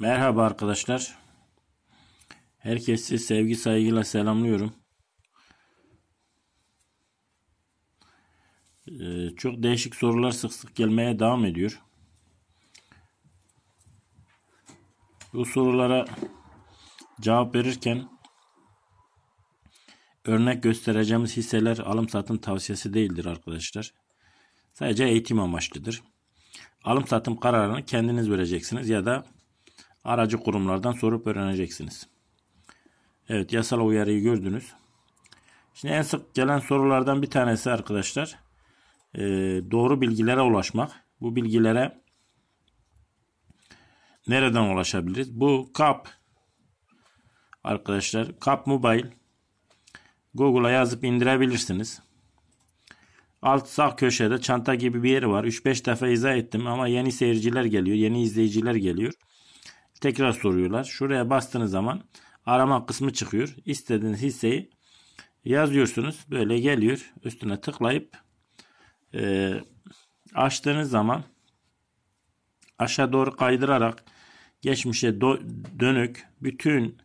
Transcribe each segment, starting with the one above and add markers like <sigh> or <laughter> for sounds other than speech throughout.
Merhaba arkadaşlar. Herkesi sevgi saygıyla selamlıyorum. Ee, çok değişik sorular sık sık gelmeye devam ediyor. Bu sorulara cevap verirken örnek göstereceğimiz hisseler alım satım tavsiyesi değildir arkadaşlar. Sadece eğitim amaçlıdır. Alım satım kararını kendiniz vereceksiniz ya da aracı kurumlardan sorup öğreneceksiniz. Evet yasal uyarıyı gördünüz. Şimdi en sık gelen sorulardan bir tanesi arkadaşlar e, doğru bilgilere ulaşmak. Bu bilgilere nereden ulaşabiliriz? Bu KAP arkadaşlar KAP Mobile Google'a yazıp indirebilirsiniz. Alt sağ köşede çanta gibi bir yeri var. 3-5 defa izah ettim ama yeni seyirciler geliyor. Yeni izleyiciler geliyor tekrar soruyorlar. Şuraya bastığınız zaman arama kısmı çıkıyor. İstediğiniz hisseyi yazıyorsunuz. Böyle geliyor. Üstüne tıklayıp e, açtığınız zaman aşağı doğru kaydırarak geçmişe dönük bütün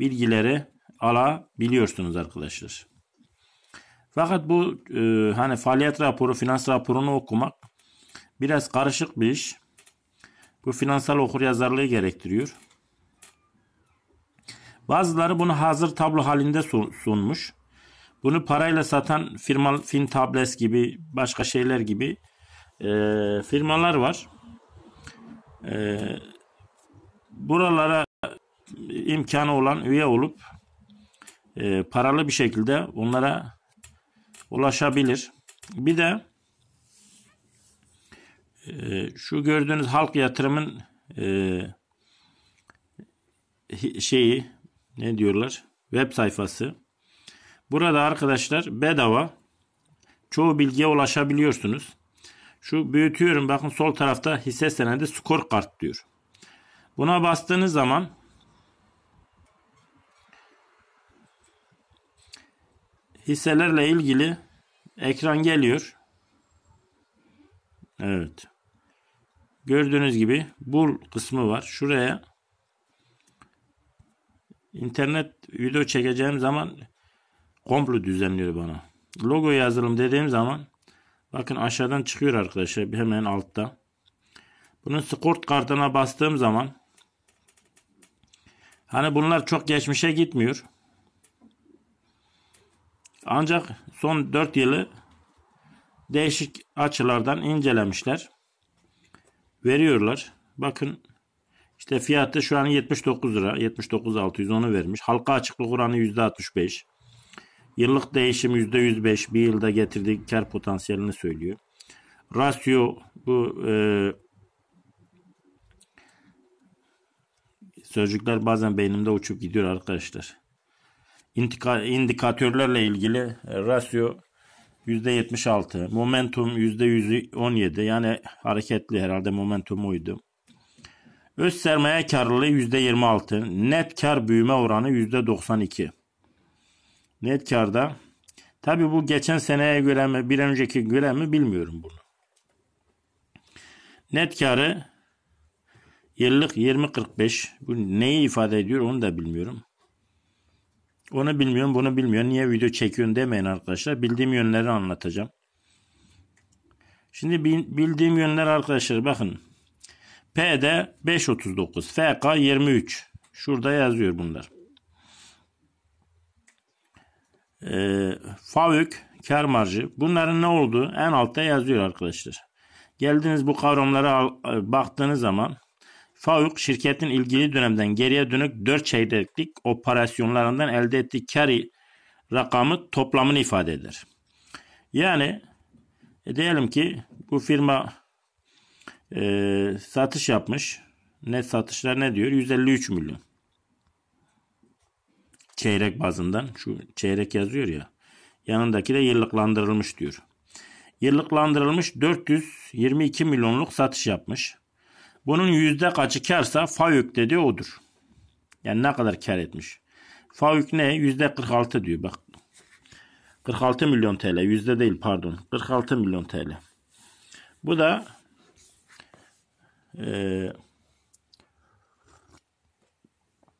bilgileri alabiliyorsunuz arkadaşlar. Fakat bu e, hani faaliyet raporu, finans raporunu okumak biraz karışık bir iş. Bu finansal okuryazarlığı gerektiriyor. Bazıları bunu hazır tablo halinde sunmuş. Bunu parayla satan firma Fintables gibi başka şeyler gibi e, firmalar var. E, buralara imkanı olan üye olup e, paralı bir şekilde onlara ulaşabilir. Bir de ee, şu gördüğünüz halk yatırımın e, şeyi ne diyorlar? Web sayfası. Burada arkadaşlar bedava çoğu bilgiye ulaşabiliyorsunuz. Şu büyütüyorum bakın sol tarafta hisse senedi skor kart diyor. Buna bastığınız zaman hisselerle ilgili ekran geliyor. Evet. Gördüğünüz gibi bul kısmı var. Şuraya internet video çekeceğim zaman komplo düzenliyor bana. Logo yazılım dediğim zaman bakın aşağıdan çıkıyor arkadaşlar hemen altta. Bunun skort kartına bastığım zaman hani bunlar çok geçmişe gitmiyor. Ancak son 4 yılı değişik açılardan incelemişler veriyorlar. Bakın işte fiyatı şu an 79 lira. 79 600 onu vermiş. Halka açıklık oranı %65. Yıllık değişim %105. Bir yılda getirdiği kar potansiyelini söylüyor. Rasyo bu e, sözcükler bazen beynimde uçup gidiyor arkadaşlar. İntika, indikatörlerle ilgili e, rasyo %76. Momentum %117. Yani hareketli herhalde momentumuydu. oydu. Öz sermaye karlılığı %26. Net kar büyüme oranı %92. Net karda. Tabi bu geçen seneye göre mi bir önceki göre mi bilmiyorum bunu. Net karı yıllık 20.45. Bu neyi ifade ediyor onu da bilmiyorum. Onu bilmiyorum, bunu bilmiyorum. Niye video çekiyorsun demeyin arkadaşlar. Bildiğim yönleri anlatacağım. Şimdi bildiğim yönler arkadaşlar bakın. P'de 539, FK 23. Şurada yazıyor bunlar. Ee, FAVÖK kar marjı. Bunların ne olduğu en altta yazıyor arkadaşlar. Geldiniz bu kavramlara e, baktığınız zaman FAUK şirketin ilgili dönemden geriye dönük 4 çeyreklik operasyonlarından elde ettiği kar rakamı toplamını ifade eder. Yani e, diyelim ki bu firma e, satış yapmış. Net satışlar ne diyor? 153 milyon. Çeyrek bazından şu çeyrek yazıyor ya. Yanındaki de yıllıklandırılmış diyor. Yıllıklandırılmış 422 milyonluk satış yapmış. Bunun yüzde kaçı karsa faük dediği odur. Yani ne kadar kar etmiş. Faük ne? Yüzde 46 diyor bak. 46 milyon TL. Yüzde değil pardon. 46 milyon TL. Bu da e, %8,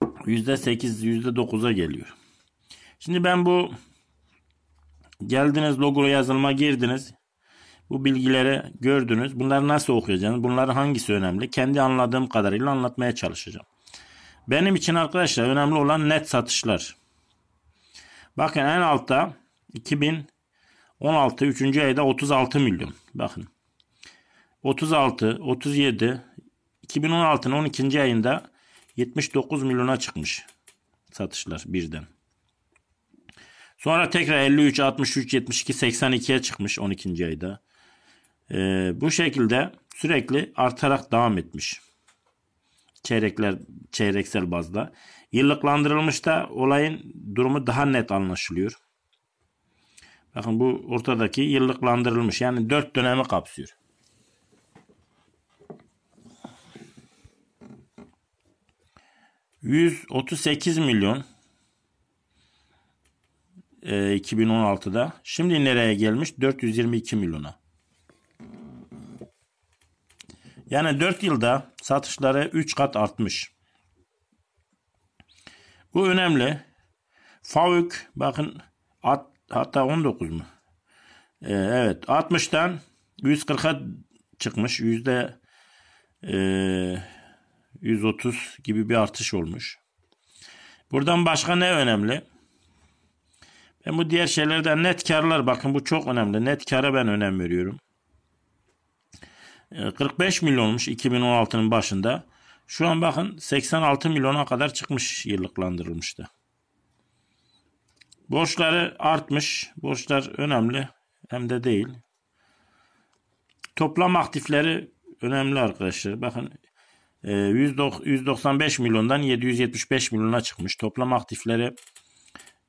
%9'a geliyor. Şimdi ben bu geldiniz logo yazılıma girdiniz. Bu bilgileri gördünüz. Bunları nasıl okuyacağız? Bunları hangisi önemli? Kendi anladığım kadarıyla anlatmaya çalışacağım. Benim için arkadaşlar önemli olan net satışlar. Bakın en altta 2016 3. ayda 36 milyon. Bakın. 36, 37, 2016'nın 12. ayında 79 milyona çıkmış satışlar birden. Sonra tekrar 53, 63, 72, 82'ye çıkmış 12. ayda. E, bu şekilde sürekli artarak devam etmiş. Çeyrekler, çeyreksel bazda. Yıllıklandırılmış da olayın durumu daha net anlaşılıyor. Bakın bu ortadaki yıllıklandırılmış. Yani dört dönemi kapsıyor. ...138 milyon... E, ...2016'da... ...şimdi nereye gelmiş? 422 milyona. Yani 4 yılda satışları 3 kat artmış. Bu önemli. Favük bakın at, hatta 19 mu? Ee, evet 60'tan 140'a çıkmış. Yüzde e, 130 gibi bir artış olmuş. Buradan başka ne önemli? Ben bu diğer şeylerden net karlar bakın bu çok önemli. Net kara ben önem veriyorum. 45 ee, milyonmuş 2016'nın başında. Şu an bakın 86 milyona kadar çıkmış yıllıklandırılmıştı. Borçları artmış. Borçlar önemli hem de değil. Toplam aktifleri önemli arkadaşlar. Bakın 195 e, milyondan 775 milyona çıkmış. Toplam aktifleri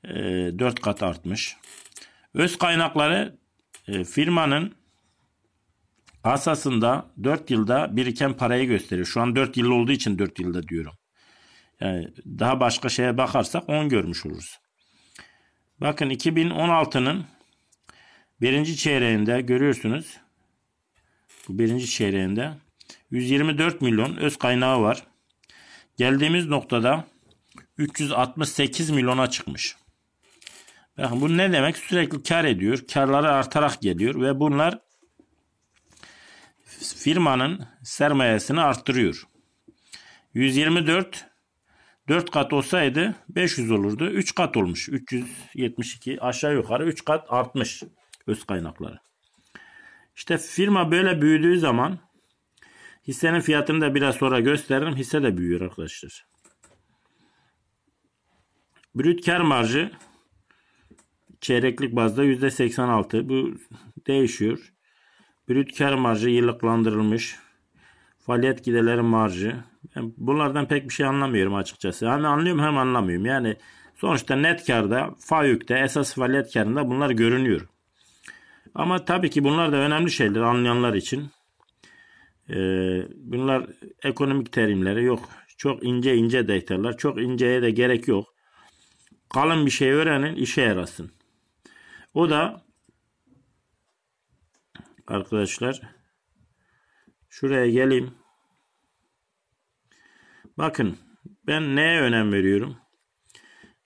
4 e, kat artmış. Öz kaynakları e, firmanın Hasasında 4 yılda biriken parayı gösteriyor. Şu an 4 yıl olduğu için 4 yılda diyorum. Yani daha başka şeye bakarsak 10 görmüş oluruz. Bakın 2016'nın birinci çeyreğinde görüyorsunuz. Bu birinci çeyreğinde 124 milyon öz kaynağı var. Geldiğimiz noktada 368 milyona çıkmış. Bakın bu ne demek? Sürekli kar ediyor. Karları artarak geliyor ve bunlar firmanın sermayesini arttırıyor. 124 4 kat olsaydı 500 olurdu. 3 kat olmuş. 372 aşağı yukarı 3 kat artmış öz kaynakları. İşte firma böyle büyüdüğü zaman hissenin fiyatını da biraz sonra gösteririm. Hisse de büyüyor arkadaşlar. Brüt kar marjı çeyreklik bazda %86. Bu değişiyor. Brüt kar marjı yıllıklandırılmış. Faaliyet giderleri marjı. bunlardan pek bir şey anlamıyorum açıkçası. Hani anlıyorum hem anlamıyorum. Yani sonuçta net karda, fayükte, esas faaliyet karında bunlar görünüyor. Ama tabii ki bunlar da önemli şeyler anlayanlar için. Ee, bunlar ekonomik terimleri yok. Çok ince ince detaylar. Çok inceye de gerek yok. Kalın bir şey öğrenin işe yarasın. O da arkadaşlar. Şuraya geleyim. Bakın ben neye önem veriyorum?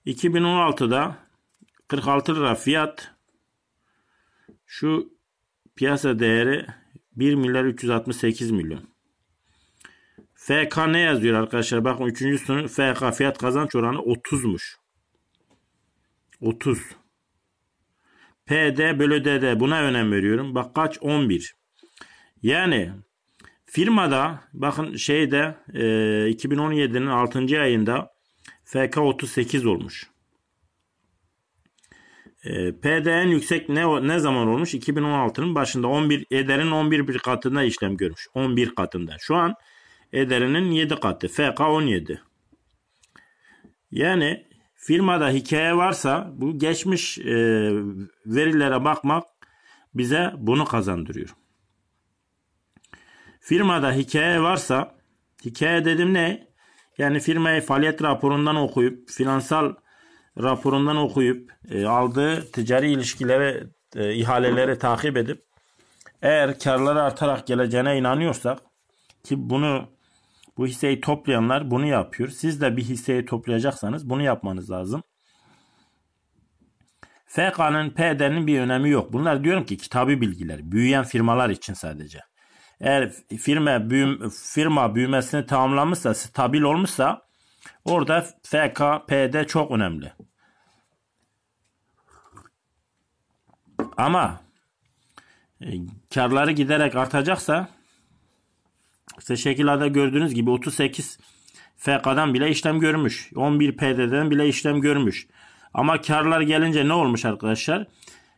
2016'da 46 lira fiyat şu piyasa değeri 1 milyar 368 milyon. FK ne yazıyor arkadaşlar? Bakın 3. sınıf FK fiyat kazanç oranı 30'muş. 30. PD bölü DD buna önem veriyorum. Bak kaç? 11. Yani firmada bakın şeyde e, 2017'nin 6. ayında FK 38 olmuş. E, PD en yüksek ne ne zaman olmuş? 2016'nın başında 11 ederin 11 bir katında işlem görmüş. 11 katında. Şu an ederinin 7 katı. FK 17. Yani firmada hikaye varsa bu geçmiş e, verilere bakmak bize bunu kazandırıyor. Firmada hikaye varsa hikaye dedim ne? Yani firmayı faaliyet raporundan okuyup finansal raporundan okuyup e, aldığı ticari ilişkilere e, ihaleleri takip edip eğer karları artarak geleceğine inanıyorsak ki bunu bu hisseyi toplayanlar bunu yapıyor. Siz de bir hisseyi toplayacaksanız bunu yapmanız lazım. FK'nın PD'nin bir önemi yok. Bunlar diyorum ki kitabı bilgiler. Büyüyen firmalar için sadece. Eğer firma, büyüm, firma büyümesini tamamlamışsa, stabil olmuşsa orada FK, PD çok önemli. Ama e, karları giderek artacaksa işte şekillerde gördüğünüz gibi 38 FK'dan bile işlem görmüş. 11 PD'den bile işlem görmüş. Ama karlar gelince ne olmuş arkadaşlar?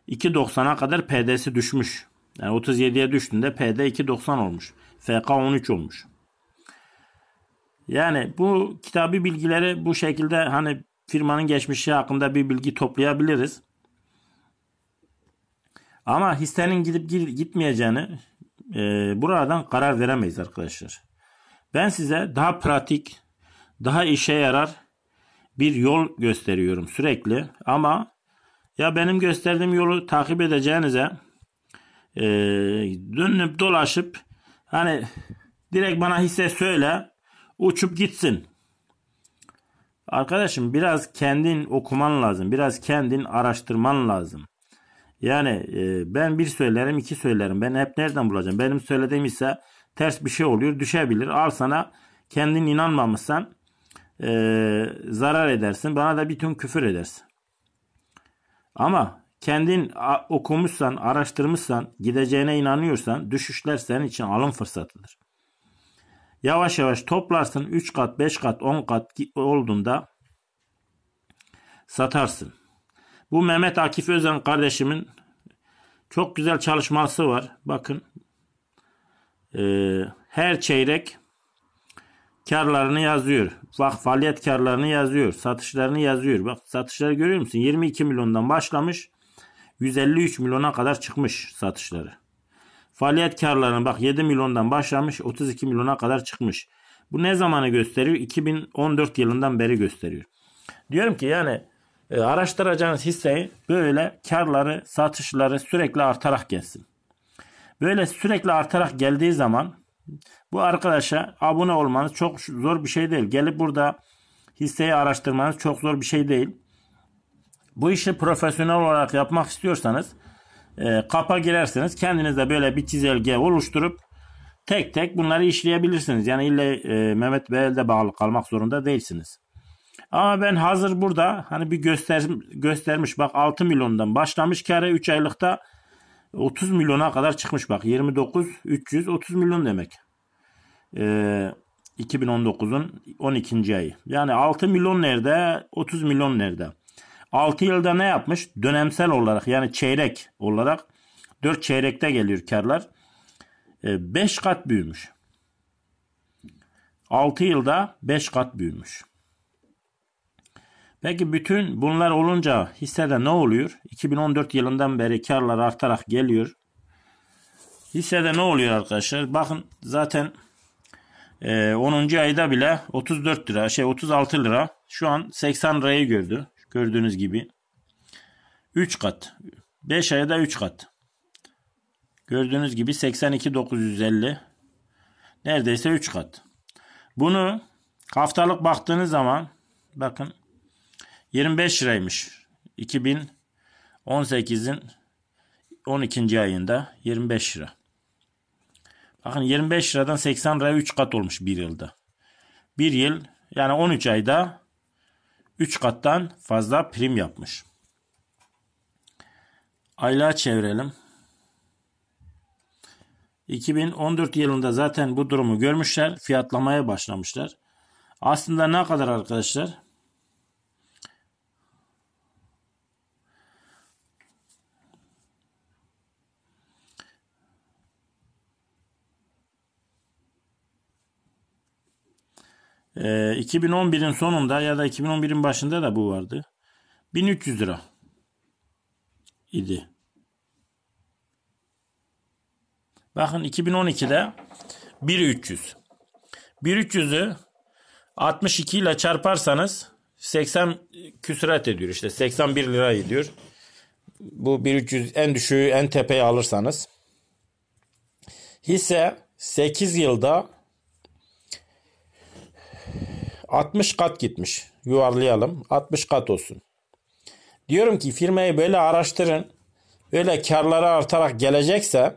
2.90'a kadar PD'si düşmüş. Yani 37'ye düştüğünde PD 2.90 olmuş. FK 13 olmuş. Yani bu kitabı bilgileri bu şekilde hani firmanın geçmişi hakkında bir bilgi toplayabiliriz. Ama hissenin gidip gitmeyeceğini e, buradan karar veremeyiz arkadaşlar. Ben size daha pratik, daha işe yarar bir yol gösteriyorum sürekli. Ama ya benim gösterdiğim yolu takip edeceğinize e, dönüp dolaşıp hani direkt bana hisse söyle uçup gitsin. Arkadaşım biraz kendin okuman lazım. Biraz kendin araştırman lazım. Yani e, ben bir söylerim iki söylerim. Ben hep nereden bulacağım? Benim söylediğim ise ters bir şey oluyor. Düşebilir. Al sana kendin inanmamışsan e, zarar edersin. Bana da bir tüm küfür edersin. Ama kendin okumuşsan, araştırmışsan, gideceğine inanıyorsan düşüşler senin için alım fırsatıdır. Yavaş yavaş toplarsın 3 kat, 5 kat, 10 kat olduğunda satarsın. Bu Mehmet Akif Özen kardeşimin çok güzel çalışması var. Bakın ee, her çeyrek karlarını yazıyor. Bak faaliyet karlarını yazıyor. Satışlarını yazıyor. Bak satışları görüyor musun? 22 milyondan başlamış. 153 milyona kadar çıkmış satışları. Faaliyet karlarını bak 7 milyondan başlamış 32 milyona kadar çıkmış. Bu ne zamanı gösteriyor? 2014 yılından beri gösteriyor. Diyorum ki yani e, araştıracağınız hisseyi böyle karları, satışları sürekli artarak gelsin. Böyle sürekli artarak geldiği zaman bu arkadaşa abone olmanız çok zor bir şey değil. Gelip burada hisseyi araştırmanız çok zor bir şey değil. Bu işi profesyonel olarak yapmak istiyorsanız e, kapa girersiniz. Kendinize böyle bir çizelge oluşturup tek tek bunları işleyebilirsiniz. Yani ille e, Mehmet Bey'e de bağlı kalmak zorunda değilsiniz. Ama ben hazır burada hani bir göster göstermiş bak 6 milyondan başlamış kare 3 aylıkta 30 milyona kadar çıkmış bak 29 300 30 milyon demek. Ee, 2019'un 12. ayı. Yani 6 milyon nerede 30 milyon nerede? 6 yılda ne yapmış? Dönemsel olarak yani çeyrek olarak 4 çeyrekte geliyor karlar. 5 ee, kat büyümüş. 6 yılda 5 kat büyümüş. Peki bütün bunlar olunca hissede ne oluyor? 2014 yılından beri karlar artarak geliyor. Hissede ne oluyor arkadaşlar? Bakın zaten e, 10. ayda bile 34 lira şey 36 lira şu an 80 lirayı gördü. Gördüğünüz gibi 3 kat 5 ayda 3 kat. Gördüğünüz gibi 82.950 neredeyse 3 kat. Bunu haftalık baktığınız zaman bakın 25 liraymış. 2018'in 12. ayında 25 lira. Bakın 25 liradan 80 liraya 3 kat olmuş bir yılda. Bir yıl yani 13 ayda 3 kattan fazla prim yapmış. Aylığa çevirelim. 2014 yılında zaten bu durumu görmüşler. Fiyatlamaya başlamışlar. Aslında ne kadar arkadaşlar? 2011'in ee, sonunda ya da 2011'in başında da bu vardı. 1300 lira idi. Bakın 2012'de 1300. 1300'ü 62 ile çarparsanız 80 küsurat ediyor işte 81 lira ediyor. Bu 1300 en düşüğü en tepeyi alırsanız hisse 8 yılda 60 kat gitmiş. Yuvarlayalım. 60 kat olsun. Diyorum ki firmayı böyle araştırın. Böyle karları artarak gelecekse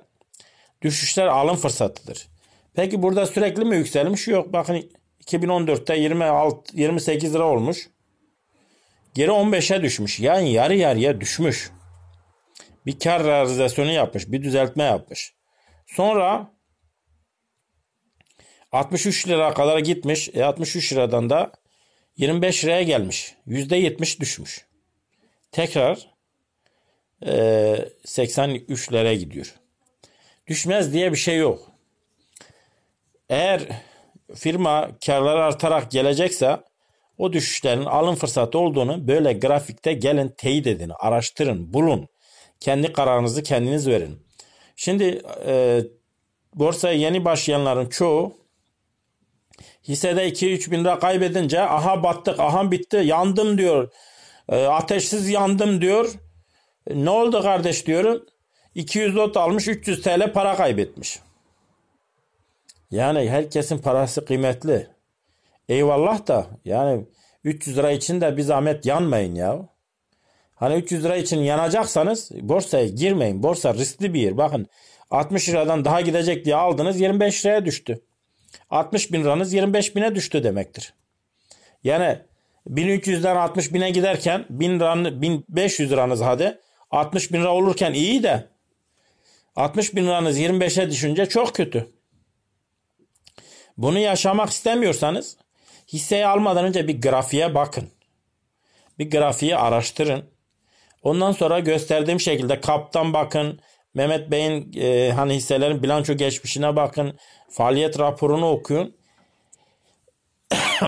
düşüşler alım fırsatıdır. Peki burada sürekli mi yükselmiş? Yok bakın 2014'te 26, 28 lira olmuş. Geri 15'e düşmüş. Yani yarı yarıya düşmüş. Bir kar realizasyonu yapmış. Bir düzeltme yapmış. Sonra 63 lira kadar gitmiş. E 63 liradan da 25 liraya gelmiş. %70 düşmüş. Tekrar e, 83 liraya gidiyor. Düşmez diye bir şey yok. Eğer firma karları artarak gelecekse o düşüşlerin alım fırsatı olduğunu böyle grafikte gelin teyit edin, araştırın, bulun. Kendi kararınızı kendiniz verin. Şimdi e, borsaya yeni başlayanların çoğu Hissede 2-3 bin lira kaybedince aha battık, aha bitti, yandım diyor. E, ateşsiz yandım diyor. E, ne oldu kardeş diyorum. 200 lot almış 300 TL para kaybetmiş. Yani herkesin parası kıymetli. Eyvallah da yani 300 lira için de biz ahmet yanmayın ya. Hani 300 lira için yanacaksanız borsaya girmeyin. Borsa riskli bir yer. Bakın 60 liradan daha gidecek diye aldınız 25 liraya düştü. 60 bin liranız 25 bine düştü demektir. Yani 1300'den 60 bine giderken 1000 liranı, 1500 liranız hadi 60 bin lira olurken iyi de 60 bin liranız 25'e düşünce çok kötü. Bunu yaşamak istemiyorsanız hisseyi almadan önce bir grafiğe bakın. Bir grafiği araştırın. Ondan sonra gösterdiğim şekilde kaptan bakın, Mehmet Bey'in e, hani hisselerin bilanço geçmişine bakın. Faaliyet raporunu okuyun. <coughs>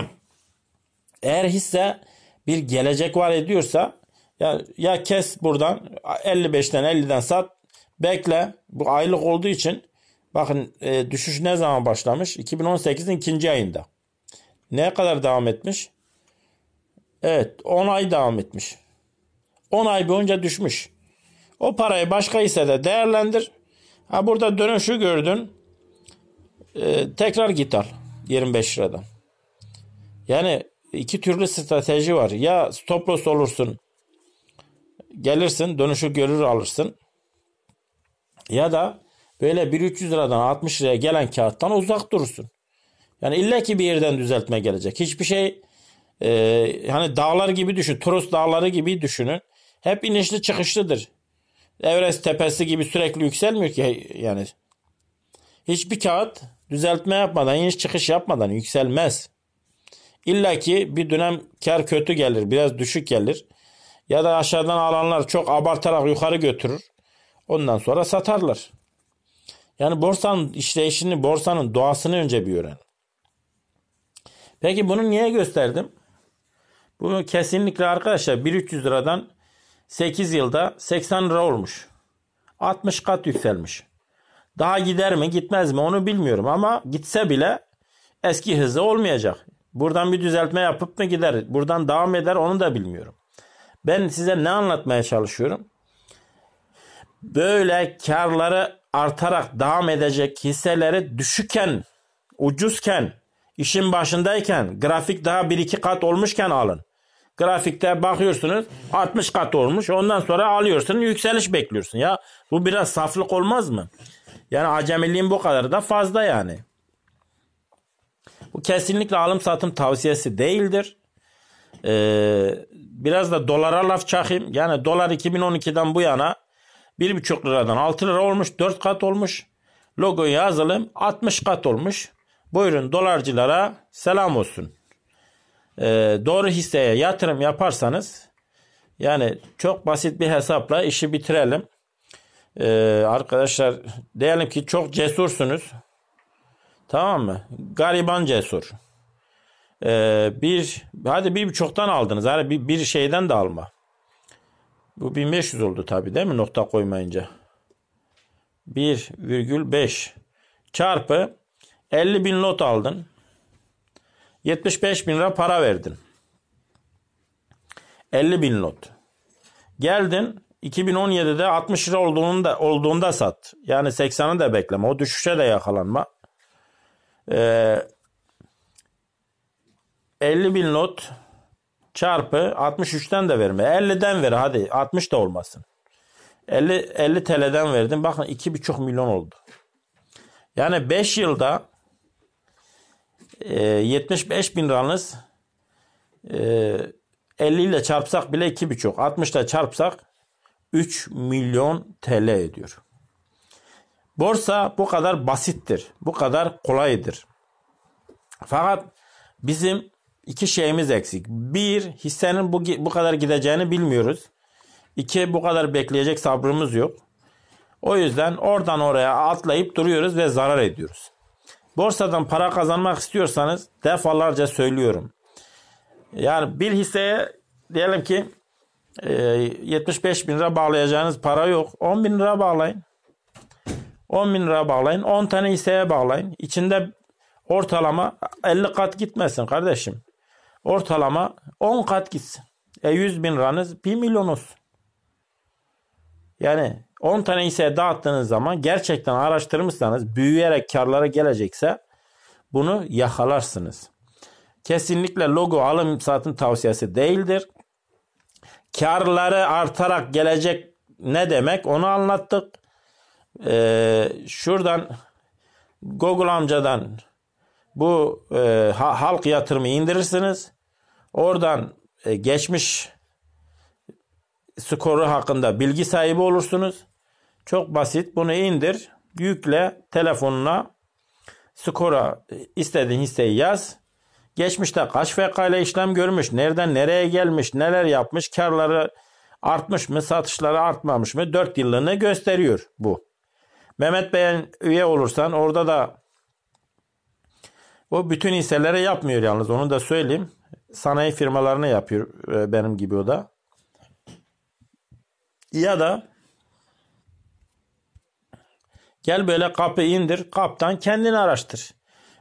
Eğer hisse bir gelecek var ediyorsa ya, ya kes buradan 55'ten 50'den sat bekle bu aylık olduğu için bakın e, düşüş ne zaman başlamış 2018'in ikinci ayında ne kadar devam etmiş evet 10 ay devam etmiş 10 ay boyunca düşmüş o parayı başka hissede değerlendir. Ha burada dönüşü gördün. Ee, tekrar git al 25 liradan. Yani iki türlü strateji var. Ya stop loss olursun. Gelirsin dönüşü görür alırsın. Ya da böyle 1300 liradan 60 liraya gelen kağıttan uzak durursun. Yani illa ki bir yerden düzeltme gelecek. Hiçbir şey e, hani dağlar gibi düşün. Toros dağları gibi düşünün. Hep inişli çıkışlıdır. Everest tepesi gibi sürekli yükselmiyor ki yani. Hiçbir kağıt düzeltme yapmadan, iniş çıkış yapmadan yükselmez. İlla ki bir dönem kar kötü gelir, biraz düşük gelir. Ya da aşağıdan alanlar çok abartarak yukarı götürür. Ondan sonra satarlar. Yani borsanın işleyişini, borsanın doğasını önce bir öğren. Peki bunu niye gösterdim? Bu kesinlikle arkadaşlar 1300 liradan 8 yılda 80 lira olmuş. 60 kat yükselmiş. Daha gider mi gitmez mi onu bilmiyorum ama gitse bile eski hızı olmayacak. Buradan bir düzeltme yapıp mı gider? Buradan devam eder onu da bilmiyorum. Ben size ne anlatmaya çalışıyorum? Böyle karları artarak devam edecek hisseleri düşükken, ucuzken, işin başındayken, grafik daha 1-2 kat olmuşken alın. Grafikte bakıyorsunuz 60 kat olmuş. Ondan sonra alıyorsun yükseliş bekliyorsun. Ya bu biraz saflık olmaz mı? Yani acemiliğin bu kadar da fazla yani. Bu kesinlikle alım satım tavsiyesi değildir. Ee, biraz da dolara laf çakayım. Yani dolar 2012'den bu yana 1,5 liradan 6 lira olmuş 4 kat olmuş. Logo yazalım, 60 kat olmuş. Buyurun dolarcılara selam olsun e, doğru hisseye yatırım yaparsanız yani çok basit bir hesapla işi bitirelim. E, arkadaşlar diyelim ki çok cesursunuz. Tamam mı? Gariban cesur. E, bir hadi bir çoktan aldınız. Hani bir, bir şeyden de alma. Bu 1500 oldu tabii, değil mi? Nokta koymayınca. 1,5 çarpı 50 bin lot aldın. 75 bin lira para verdin. 50 bin lot. Geldin 2017'de 60 lira olduğunda, olduğunda sat. Yani 80'i de bekleme. O düşüşe de yakalanma. Ee, 50 bin lot çarpı 63'ten de verme. 50'den ver hadi 60 da olmasın. 50, 50 TL'den verdin bakın 2,5 milyon oldu. Yani 5 yılda e, ee, 75 bin liranız e, ee, 50 ile çarpsak bile 2,5. 60 ile çarpsak 3 milyon TL ediyor. Borsa bu kadar basittir. Bu kadar kolaydır. Fakat bizim iki şeyimiz eksik. Bir, hissenin bu, bu kadar gideceğini bilmiyoruz. İki, bu kadar bekleyecek sabrımız yok. O yüzden oradan oraya atlayıp duruyoruz ve zarar ediyoruz. Borsadan para kazanmak istiyorsanız defalarca söylüyorum. Yani bir hisseye diyelim ki 75 e, bin lira bağlayacağınız para yok. 10 bin lira bağlayın. 10 bin lira bağlayın. 10 tane hisseye bağlayın. İçinde ortalama 50 kat gitmesin kardeşim. Ortalama 10 kat gitsin. E 100 bin liranız 1 milyon olsun. Yani 10 tane hisseye dağıttığınız zaman gerçekten araştırmışsanız büyüyerek karlara gelecekse bunu yakalarsınız. Kesinlikle logo alım satım tavsiyesi değildir. Karları artarak gelecek ne demek onu anlattık. Ee, şuradan Google amcadan bu e, ha, halk yatırımı indirirsiniz. Oradan e, geçmiş skoru hakkında bilgi sahibi olursunuz. Çok basit. Bunu indir, yükle telefonuna. Skora e, istediğin hisseyi yaz. Geçmişte kaç FK ile işlem görmüş, nereden nereye gelmiş, neler yapmış, karları artmış mı, satışları artmamış mı 4 yıllığını gösteriyor bu. Mehmet Bey'in üye olursan orada da o bütün hisseleri yapmıyor yalnız onu da söyleyeyim. Sanayi firmalarını yapıyor e, benim gibi o da. Ya da Gel böyle kapı indir. Kaptan kendini araştır.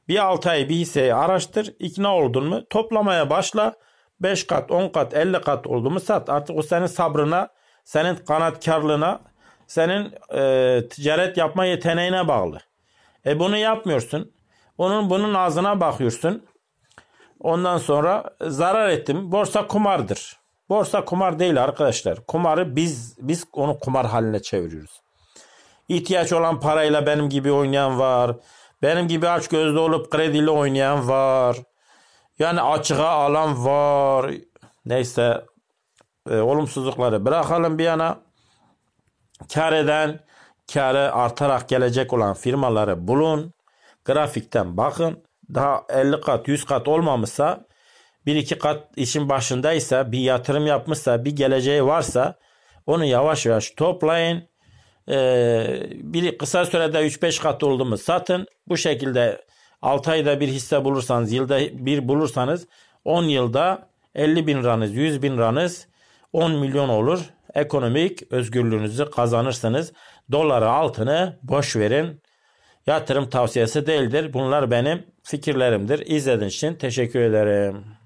Bir altayı bir hisseyi araştır. ikna oldun mu toplamaya başla. 5 kat 10 kat 50 kat oldu mu sat. Artık o senin sabrına senin kanatkarlığına senin e, ticaret yapma yeteneğine bağlı. E bunu yapmıyorsun. Onun bunun ağzına bakıyorsun. Ondan sonra zarar ettim. Borsa kumardır. Borsa kumar değil arkadaşlar. Kumarı biz biz onu kumar haline çeviriyoruz. İhtiyaç olan parayla benim gibi oynayan var. Benim gibi aç gözlü olup krediyle oynayan var. Yani açığa alan var. Neyse e, olumsuzlukları bırakalım bir yana. Kar eden, karı artarak gelecek olan firmaları bulun. Grafikten bakın. Daha 50 kat, 100 kat olmamışsa, bir iki kat işin başındaysa, bir yatırım yapmışsa, bir geleceği varsa onu yavaş yavaş toplayın ee, bir kısa sürede 3-5 kat oldu mu satın. Bu şekilde 6 ayda bir hisse bulursanız, yılda bir bulursanız 10 yılda 50 bin liranız, 100 bin liranız 10 milyon olur. Ekonomik özgürlüğünüzü kazanırsınız. Doları altını boş verin. Yatırım tavsiyesi değildir. Bunlar benim fikirlerimdir. İzlediğiniz için teşekkür ederim.